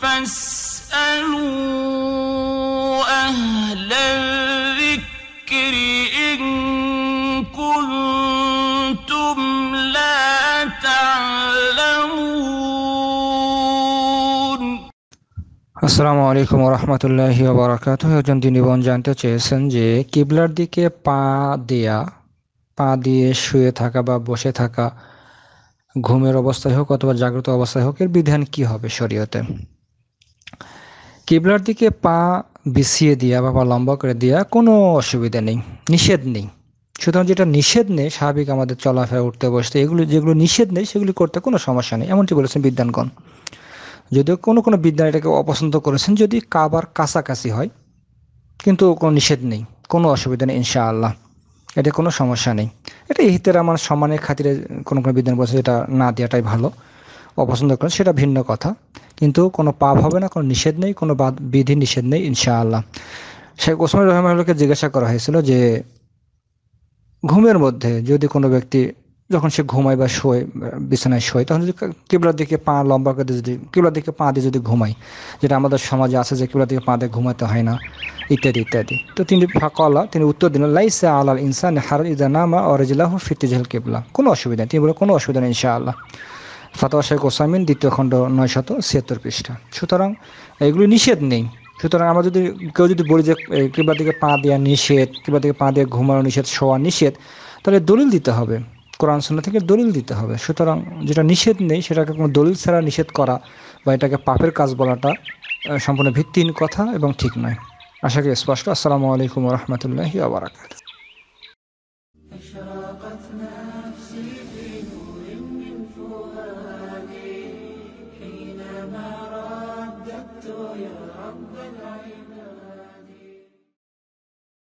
فاسألوا أهل الذكر إن كنتم لا تعلمون আসসালামু আলাইকুম রহমতুল্লাহ বারাকাত একজন দিনীবন জানতে চেয়েছেন যে কিবলার দিকে পা দেয়া পা দিয়ে শুয়ে থাকা বা বসে থাকা ঘুমের অবস্থায় হোক অথবা জাগ্রত অবস্থায় হোক এর বিধান কি হবে শরীয়তে কেবলার দিকে পা বিছিয়ে দিয়া বা পা লম্বা করে দেওয়া কোনো অসুবিধা নেই নিষেধ নেই সুতরাং যেটা নিষেধ নেই স্বাভাবিক আমাদের চলাফেরা উঠতে বসতে এগুলো যেগুলো নিষেধ নেই সেগুলি করতে কোনো সমস্যা নেই এমনটি বলেছেন বিদ্যানগণ যদিও কোনো কোনো বিদ্যান এটাকে অপছন্দ করেছেন যদি কাবার কাছাকাছি হয় কিন্তু কোনো নিষেধ নেই কোনো অসুবিধা নেই ইনশাআল্লাহ এটা কোনো সমস্যা নেই এটা ইহিতের আমার সম্মানের খাতিরে কোনো কোনো বিদ্যান বলছে এটা না দেওয়াটাই ভালো অপছন্দ করেন সেটা ভিন্ন কথা কিন্তু কোনো পাপ হবে না কোনো নিষেধ নেই কোনো বিধি নিষেধ নেই ইনশাআল্লাহ শেখ ওসমান রহমানকে জিজ্ঞাসা করা হয়েছিল যে ঘুমের মধ্যে যদি কোনো ব্যক্তি যখন সে ঘুমায় বা শোয় বিছানায় শোয় তখন যদি কেবলার দিকে পা লম্বা করে যদি কেবলার দিকে পা দিয়ে যদি ঘুমায় যেটা আমাদের সমাজে আছে যে কেবলার দিকে পা দিয়ে ঘুমাতে হয় না ইত্যাদি ইত্যাদি তো তিনি ফাঁকলা তিনি উত্তর দিলেন লাইসা আলাল ইনসান হার ইদা নামা ফিতিজাল কেবলা কোনো অসুবিধা নেই তিনি বলে কোনো অসুবিধা নেই ইনশাআল্লাহ ফাতোয়া শেখ ওসামিন দ্বিতীয় খণ্ড নয় শত ছিয়াত্তর পৃষ্ঠা সুতরাং এগুলি নিষেধ নেই সুতরাং আমরা যদি কেউ যদি বলি যে কিবা দিকে পা দেওয়া নিষেধ কিবা দিকে পা দিয়ে ঘুমানো নিষেধ শোয়া নিষেধ তাহলে দলিল দিতে হবে কোরআন সোনা থেকে দলিল দিতে হবে সুতরাং যেটা নিষেধ নেই সেটাকে কোনো দলিল ছাড়া নিষেধ করা বা এটাকে পাপের কাজ বলাটা সম্পূর্ণ ভিত্তিহীন কথা এবং ঠিক নয় আশা করি স্পষ্ট আসসালামু আলাইকুম রহমতুল্লাহি আবরাকাত